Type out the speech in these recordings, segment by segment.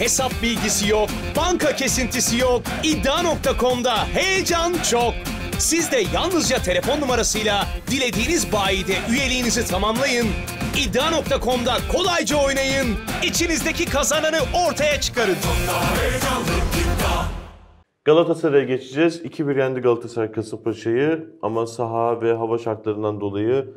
hesap bilgisi yok, banka kesintisi yok. İddia.com'da heyecan çok. Siz de yalnızca telefon numarasıyla dilediğiniz bayide üyeliğinizi tamamlayın. İddia.com'da kolayca oynayın. İçinizdeki kazananı ortaya çıkarın. Galatasaray'a geçeceğiz. 2-1 yendi Galatasaray Kasımpaşa'yı ama saha ve hava şartlarından dolayı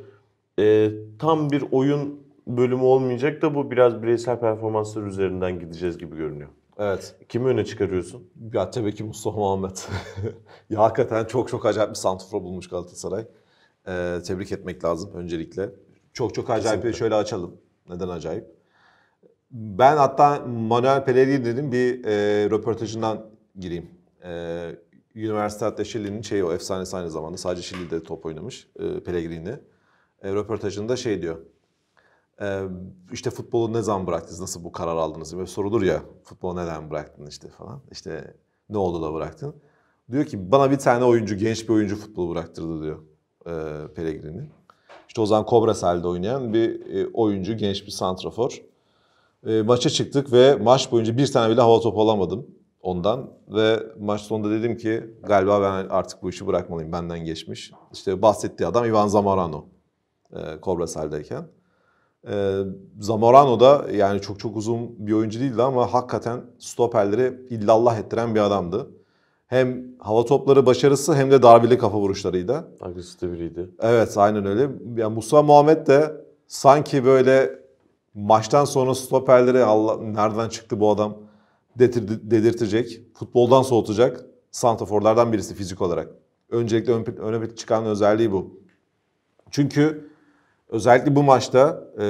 e, tam bir oyun bölümü olmayacak da bu biraz bireysel performanslar üzerinden gideceğiz gibi görünüyor. Evet. Kimi öne çıkarıyorsun? Ya tabii ki Mustafa Muhammed. ya hakikaten çok çok acayip bir santrfor bulmuş Galatasaray. Ee, tebrik etmek lazım öncelikle. Çok çok acayip Kesinlikle. şöyle açalım. Neden acayip? Ben hatta Manuel Pellegrini'nin bir e, röportajından gireyim. E, ee, Üniversitede Şili'nin şeyi o efsanesi aynı zamanda. Sadece Şili'de top oynamış e, Pellegrini. E, röportajında şey diyor işte futbolu ne zaman bıraktınız, nasıl bu karar aldınız gibi sorulur ya futbolu neden bıraktın işte falan. İşte ne oldu da bıraktın. Diyor ki bana bir tane oyuncu, genç bir oyuncu futbolu bıraktırdı diyor e, Pellegrini. İşte o zaman Kobra Sel'de oynayan bir e, oyuncu, genç bir santrafor. E, maça çıktık ve maç boyunca bir tane bile hava topu alamadım ondan. Ve maç sonunda dedim ki galiba ben artık bu işi bırakmalıyım, benden geçmiş. İşte bahsettiği adam Ivan Zamorano e, Kobra Sel'deyken. E, Zamorano da yani çok çok uzun bir oyuncu değildi ama hakikaten stoperleri illallah ettiren bir adamdı. Hem hava topları başarısı hem de darbeli kafa vuruşlarıydı. Agresif biriydi. Evet aynen öyle. Yani Musa Muhammed de sanki böyle maçtan sonra stoperleri Allah, nereden çıktı bu adam dedir, dedirtecek, futboldan soğutacak santraforlardan birisi fizik olarak. Öncelikle ön, öne çıkan özelliği bu. Çünkü Özellikle bu maçta e,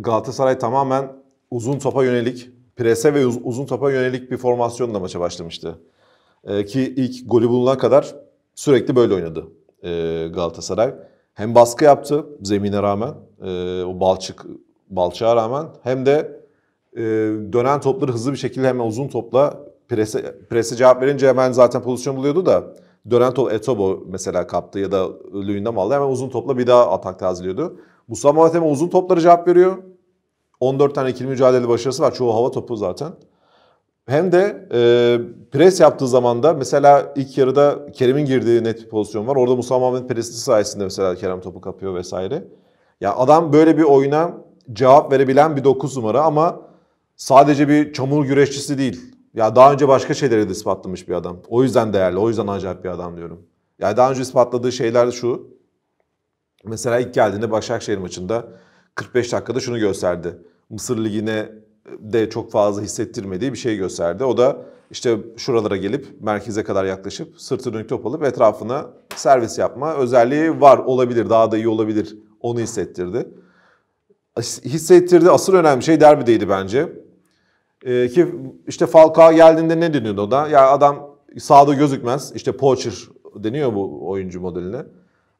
Galatasaray tamamen uzun topa yönelik, prese ve uz uzun topa yönelik bir formasyonla maça başlamıştı. E, ki ilk golü buluna kadar sürekli böyle oynadı e, Galatasaray. Hem baskı yaptı zemine rağmen, e, o balçık balçığa rağmen hem de e, dönen topları hızlı bir şekilde hemen uzun topla prese, prese cevap verince hemen zaten pozisyon buluyordu da dönen top Etobo mesela kaptı ya da Luyendam aldı hemen uzun topla bir daha atak tazeliyordu. Musa Muhateme uzun topları cevap veriyor. 14 tane ikili mücadele başarısı var. Çoğu hava topu zaten. Hem de e, pres yaptığı zaman da mesela ilk yarıda Kerem'in girdiği net bir pozisyon var. Orada Musa Muhammed presi sayesinde mesela Kerem topu kapıyor vesaire. Ya adam böyle bir oyuna cevap verebilen bir 9 numara ama sadece bir çamur güreşçisi değil. Ya daha önce başka şeyleri de ispatlamış bir adam. O yüzden değerli, o yüzden acayip bir adam diyorum. Ya daha önce ispatladığı şeyler şu. Mesela ilk geldiğinde Başakşehir maçında 45 dakikada şunu gösterdi. Mısır Ligi'ne e, de çok fazla hissettirmediği bir şey gösterdi. O da işte şuralara gelip merkeze kadar yaklaşıp sırtı dönük top alıp etrafına servis yapma özelliği var olabilir. Daha da iyi olabilir. Onu hissettirdi. Hissettirdi. Asıl önemli şey derbideydi bence. Ee, ki işte Falcao geldiğinde ne deniyordu o da? Ya adam sağda gözükmez. İşte poacher deniyor bu oyuncu modeline.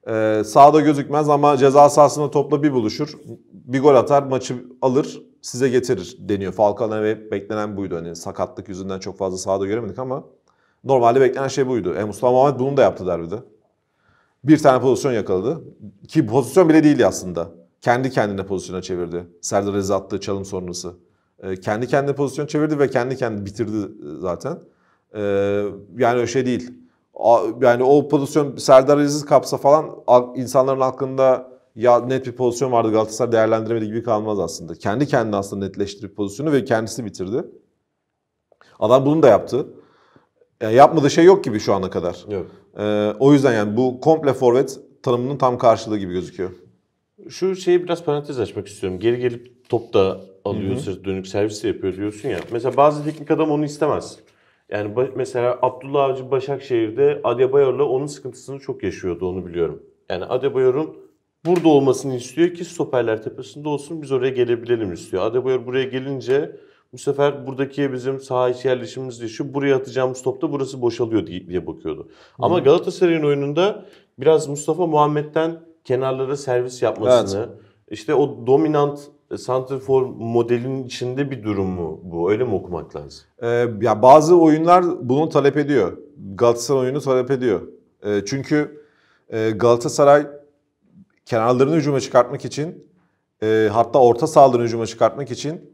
Ee, sağda gözükmez ama ceza sahasında topla bir buluşur. Bir gol atar, maçı alır, size getirir deniyor. Falcao'dan ve beklenen buydu. Hani sakatlık yüzünden çok fazla sağda göremedik ama normalde beklenen şey buydu. E, Mustafa Muhammed bunu da yaptı derbide. Bir tane pozisyon yakaladı. Ki pozisyon bile değildi aslında. Kendi kendine pozisyona çevirdi. Serdar Aziz attığı çalım sonrası. E, kendi kendine pozisyon çevirdi ve kendi kendi bitirdi zaten. E, yani öyle şey değil yani o pozisyon Serdar Aziz kapsa falan insanların aklında ya net bir pozisyon vardı Galatasaray değerlendiremedi gibi kalmaz aslında. Kendi kendine aslında netleştirip pozisyonu ve kendisi bitirdi. Adam bunu da yaptı. Yani e, yapmadığı şey yok gibi şu ana kadar. Yok. Ee, o yüzden yani bu komple forvet tanımının tam karşılığı gibi gözüküyor. Şu şeyi biraz parantez açmak istiyorum. Geri gelip top da alıyor, Hı-hı. dönük servis yapıyor diyorsun ya. Mesela bazı teknik adam onu istemez. Yani mesela Abdullah Avcı Başakşehir'de Adebayor'la onun sıkıntısını çok yaşıyordu onu biliyorum. Yani Adebayor'un burada olmasını istiyor ki stoperler tepesinde olsun biz oraya gelebilelim istiyor. Adebayor buraya gelince bu sefer buradaki bizim saha içi yerleşimimiz değişiyor. Buraya atacağımız topta burası boşalıyor diye, diye bakıyordu. Hı. Ama Galatasaray'ın oyununda biraz Mustafa Muhammed'den kenarlara servis yapmasını, evet. işte o dominant e, santrfor modelin içinde bir durum mu bu? Öyle mi okumak lazım? Ee, ya bazı oyunlar bunu talep ediyor. Galatasaray oyunu talep ediyor. Ee, çünkü e, Galatasaray kenarlarını hücuma çıkartmak için e, hatta orta sahalarını hücuma çıkartmak için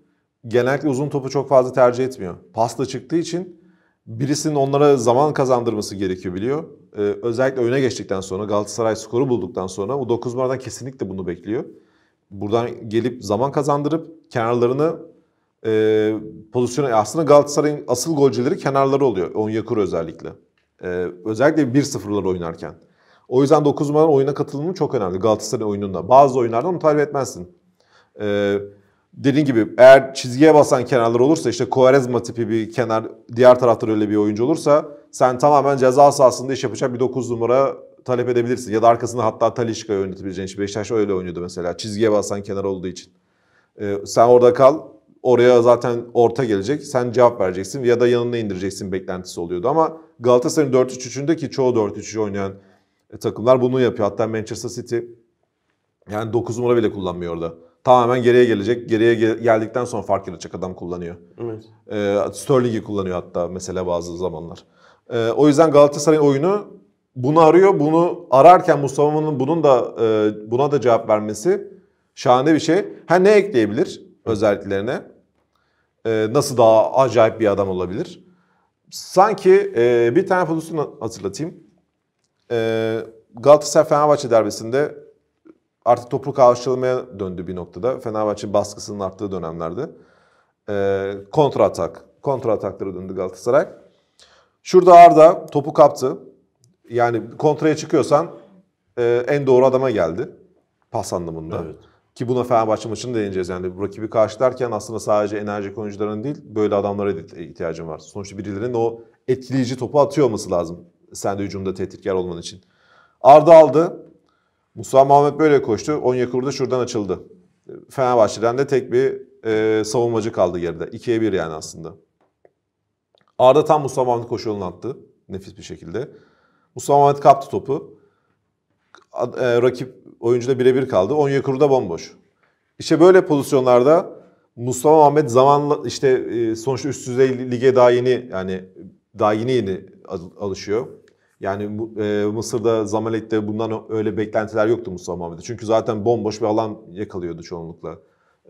genellikle uzun topu çok fazla tercih etmiyor. Pasla çıktığı için birisinin onlara zaman kazandırması gerekiyor biliyor. Ee, özellikle öne geçtikten sonra Galatasaray skoru bulduktan sonra bu 9 numaradan kesinlikle bunu bekliyor buradan gelip zaman kazandırıp kenarlarını e, pozisyona e, aslında Galatasaray'ın asıl golcüleri kenarları oluyor. Onyekuru özellikle. E, özellikle 1-0'lar oynarken. O yüzden 9 numaraların oyuna katılımı çok önemli Galatasaray oyununda. Bazı oyunlarda onu talep etmezsin. E, dediğim gibi eğer çizgiye basan kenarlar olursa işte Kovarezma tipi bir kenar diğer tarafta öyle bir oyuncu olursa sen tamamen ceza sahasında iş yapacak bir 9 numara talep edebilirsin. Ya da arkasında hatta Talişka'yı oynatabileceğin. Beşiktaş öyle oynuyordu mesela. Çizgiye basan kenar olduğu için. Ee, sen orada kal. Oraya zaten orta gelecek. Sen cevap vereceksin ya da yanına indireceksin beklentisi oluyordu. Ama Galatasaray'ın 4-3-3'ündeki çoğu 4-3-3 oynayan e, takımlar bunu yapıyor. Hatta Manchester City yani 9 numara bile kullanmıyor orada. Tamamen geriye gelecek. Geriye geldikten sonra fark yaratacak adam kullanıyor. Evet. Ee, Sterling'i kullanıyor hatta mesela bazı zamanlar. Ee, o yüzden Galatasaray'ın oyunu bunu arıyor. Bunu ararken Mustafa'nın bunun da e, buna da cevap vermesi şahane bir şey. Ha ne ekleyebilir özelliklerine? E, nasıl daha acayip bir adam olabilir? Sanki e, bir tane pozisyonu hatırlatayım. E, Galatasaray Fenerbahçe derbisinde artık topu karşılamaya döndü bir noktada. Fenerbahçe baskısının arttığı dönemlerde. E, kontra atak. Kontra ataklara döndü Galatasaray. Şurada Arda topu kaptı yani kontraya çıkıyorsan e, en doğru adama geldi. Pas anlamında. Evet. Ki buna Fenerbahçe maçını değineceğiz. Yani bu rakibi karşılarken aslında sadece enerji oyuncuların değil böyle adamlara ihtiyacım var. Sonuçta birilerinin o etkileyici topu atıyor olması lazım. Sen de hücumda tehditkar olman için. Arda aldı. Musa Muhammed böyle koştu. Onyekuru da şuradan açıldı. Fenerbahçe'den de tek bir e, savunmacı kaldı geride. 2'ye 1 yani aslında. Arda tam Musa Muhammed koşu yolunu attı. Nefis bir şekilde. Mustafa Ahmet kaptı topu. E, rakip oyuncuda birebir kaldı. Onyekuru da bomboş. İşte böyle pozisyonlarda Mustafa Ahmet zamanla işte e, sonuçta üst düzey lige daha yeni yani daha yeni yeni alışıyor. Yani e, Mısır'da Zamalek'te bundan öyle beklentiler yoktu Mustafa Ahmet'e. Çünkü zaten bomboş bir alan yakalıyordu çoğunlukla.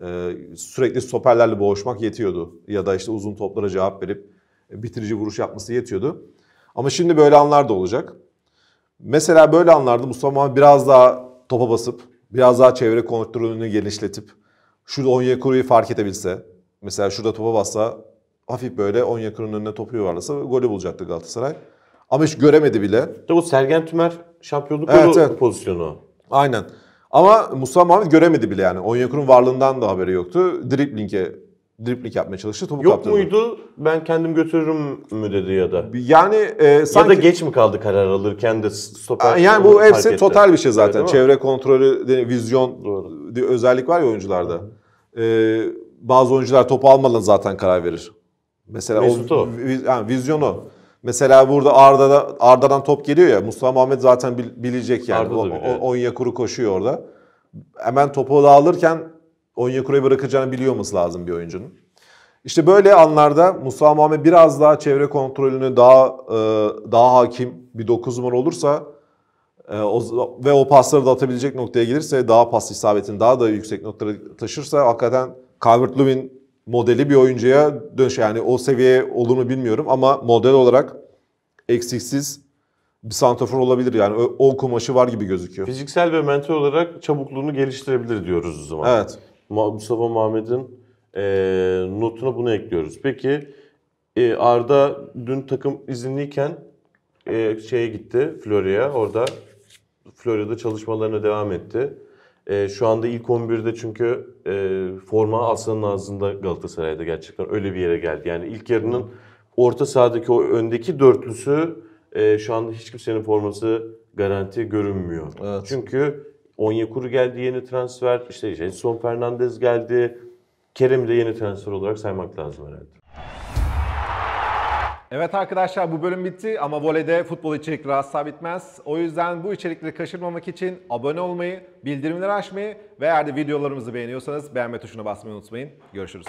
E, sürekli stoperlerle boğuşmak yetiyordu. Ya da işte uzun toplara cevap verip e, bitirici vuruş yapması yetiyordu. Ama şimdi böyle anlar da olacak. Mesela böyle anlarda Mustafa biraz daha topa basıp, biraz daha çevre kontrolünü genişletip, şurada Onyekuru'yu fark edebilse, mesela şurada topa bassa, hafif böyle Onyekuru'nun önüne topu yuvarlasa golü bulacaktı Galatasaray. Ama hiç göremedi bile. De bu Sergen Tümer şampiyonluk evet, evet. pozisyonu. Aynen. Ama Mustafa Muhammed göremedi bile yani. Onyekuru'nun varlığından da haberi yoktu. Dribbling'e driplik yapmaya çalıştı. Topu Yok kaptırdı. muydu ben kendim götürürüm mü dedi ya da. Yani e, sanki... Ya da geç mi kaldı karar alırken de stoper Yani bu hepsi etti. total bir şey zaten. Evet, Çevre kontrolü, vizyon Doğru. özellik var ya oyuncularda. Ee, bazı oyuncular topu almadan zaten karar verir. Mesela Mesut o. Viz, yani vizyonu. Mesela burada Arda'da, Arda'dan top geliyor ya. Mustafa Muhammed zaten bilecek yani. Arda da biliyor. Onyekuru koşuyor orada. Hemen topu da alırken Onyekuru'yu bırakacağını biliyor olması lazım bir oyuncunun. İşte böyle anlarda Musa Muhammed biraz daha çevre kontrolünü daha e, daha hakim bir 9 numara olursa e, ve o pasları da atabilecek noktaya gelirse daha pas isabetini daha da yüksek noktalara taşırsa hakikaten Calvert-Lewin modeli bir oyuncuya dönüş. Yani o seviye olur mu bilmiyorum ama model olarak eksiksiz bir santrafor olabilir yani. O, o kumaşı var gibi gözüküyor. Fiziksel ve mental olarak çabukluğunu geliştirebilir diyoruz o zaman. Evet. Mustafa Muhammed'in e, notuna bunu ekliyoruz. Peki e, Arda dün takım izinliyken e, şeye gitti Florya'ya. Orada Florya'da çalışmalarına devam etti. E, şu anda ilk 11'de çünkü e, forma Aslan'ın ağzında Galatasaray'da gerçekten öyle bir yere geldi. Yani ilk yarının orta sahadaki o öndeki dörtlüsü e, şu anda hiç kimsenin forması garanti görünmüyor. Evet. Çünkü Onyekuru geldi yeni transfer. İşte Jenson Fernandez geldi. Kerem'i de yeni transfer olarak saymak lazım herhalde. Evet arkadaşlar bu bölüm bitti ama voleyde futbol içerikleri asla bitmez. O yüzden bu içerikleri kaçırmamak için abone olmayı, bildirimleri açmayı ve eğer de videolarımızı beğeniyorsanız beğenme tuşuna basmayı unutmayın. Görüşürüz.